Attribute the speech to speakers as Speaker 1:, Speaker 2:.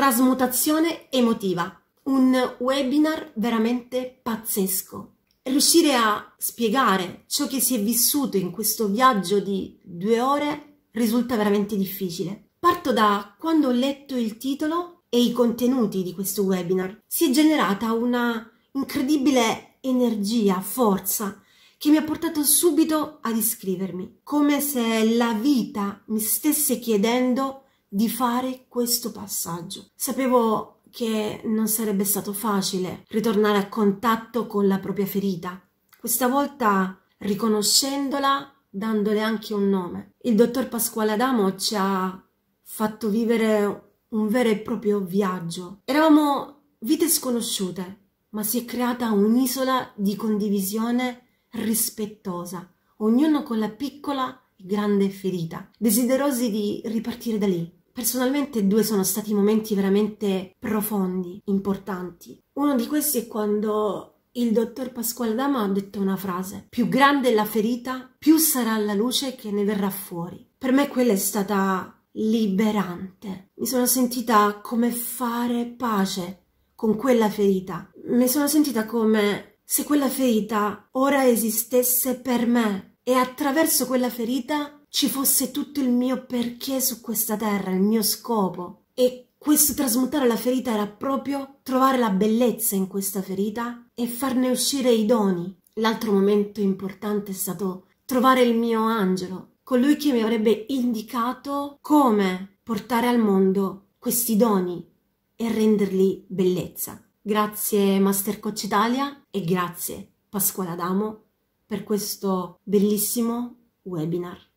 Speaker 1: trasmutazione emotiva, un webinar veramente pazzesco. Riuscire a spiegare ciò che si è vissuto in questo viaggio di due ore risulta veramente difficile. Parto da quando ho letto il titolo e i contenuti di questo webinar. Si è generata una incredibile energia, forza, che mi ha portato subito ad iscrivermi, come se la vita mi stesse chiedendo di fare questo passaggio. Sapevo che non sarebbe stato facile ritornare a contatto con la propria ferita, questa volta riconoscendola, dandole anche un nome. Il dottor Pasquale Adamo ci ha fatto vivere un vero e proprio viaggio. Eravamo vite sconosciute, ma si è creata un'isola di condivisione rispettosa, ognuno con la piccola e grande ferita, desiderosi di ripartire da lì Personalmente due sono stati momenti veramente profondi, importanti. Uno di questi è quando il dottor Pasquale Dama ha detto una frase: Più grande è la ferita, più sarà la luce che ne verrà fuori. Per me quella è stata liberante. Mi sono sentita come fare pace con quella ferita. Mi sono sentita come se quella ferita ora esistesse per me e attraverso quella ferita ci fosse tutto il mio perché su questa terra, il mio scopo. E questo trasmutare la ferita era proprio trovare la bellezza in questa ferita e farne uscire i doni. L'altro momento importante è stato trovare il mio angelo, colui che mi avrebbe indicato come portare al mondo questi doni e renderli bellezza. Grazie Master Coach Italia e grazie Pasquale Adamo per questo bellissimo webinar.